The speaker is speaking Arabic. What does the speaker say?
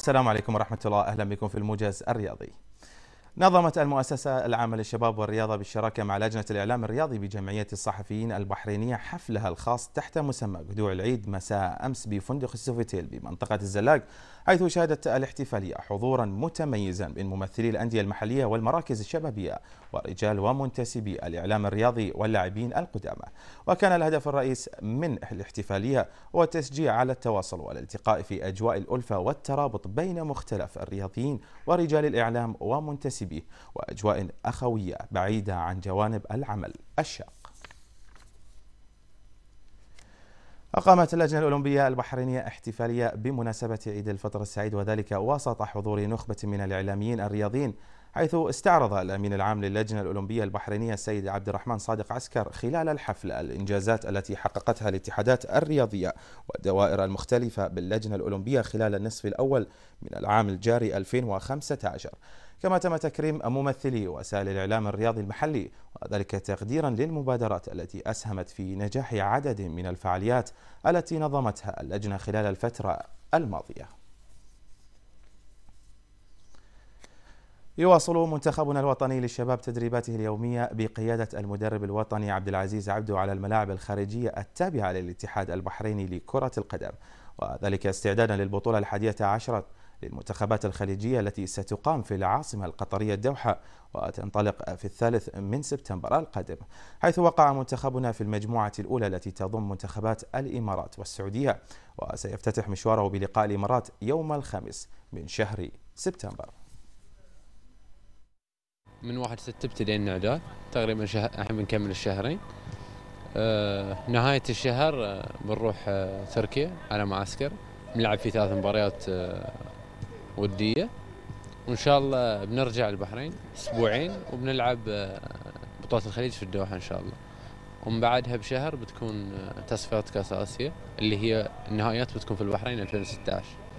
السلام عليكم ورحمة الله أهلا بكم في الموجز الرياضي نظمت المؤسسة العامة للشباب والرياضة بالشراكة مع لجنة الإعلام الرياضي بجمعية الصحفيين البحرينية حفلها الخاص تحت مسمى جدوع العيد مساء أمس بفندق السوفيتيل بمنطقة الزلاق حيث شهدت الاحتفالية حضورا متميزا من ممثلي الأندية المحلية والمراكز الشبابية ورجال ومنتسبي الإعلام الرياضي واللاعبين القدامى وكان الهدف الرئيس من الاحتفالية هو التشجيع على التواصل والالتقاء في أجواء الألفة والترابط بين مختلف الرياضيين ورجال الإعلام ومنتسبي التأسيس وأجواء أخوية بعيدة عن جوانب العمل الشاق أقامت اللجنة الأولمبية البحرينية احتفالية بمناسبة عيد الفطر السعيد وذلك وسط حضور نخبة من الإعلاميين الرياضيين حيث استعرض الأمين العام للجنة الأولمبية البحرينية السيد عبد الرحمن صادق عسكر خلال الحفل الإنجازات التي حققتها الاتحادات الرياضية والدوائر المختلفة باللجنة الأولمبية خلال النصف الأول من العام الجاري 2015 كما تم تكريم ممثلي وسائل الإعلام الرياضي المحلي وذلك تقديرا للمبادرات التي أسهمت في نجاح عدد من الفعاليات التي نظمتها اللجنة خلال الفترة الماضية يواصل منتخبنا الوطني للشباب تدريباته اليومية بقيادة المدرب الوطني عبد العزيز عبدو على الملاعب الخارجية التابعة للاتحاد البحريني لكرة القدم وذلك استعدادا للبطولة الحادية عشرة للمنتخبات الخليجية التي ستقام في العاصمة القطرية الدوحة وتنطلق في الثالث من سبتمبر القادم حيث وقع منتخبنا في المجموعة الأولى التي تضم منتخبات الإمارات والسعودية وسيفتتح مشواره بلقاء الإمارات يوم الخامس من شهر سبتمبر من واحد ستة ابتدي اعداد تقريبا شهر الحين بنكمل الشهرين آه نهاية الشهر آه بنروح آه تركيا على معسكر بنلعب فيه ثلاث مباريات آه ودية وإن شاء الله بنرجع البحرين أسبوعين وبنلعب آه بطولة الخليج في الدوحة إن شاء الله ومن بعدها بشهر بتكون آه، تصفيات كاس آسيا اللي هي النهائيات بتكون في البحرين 2016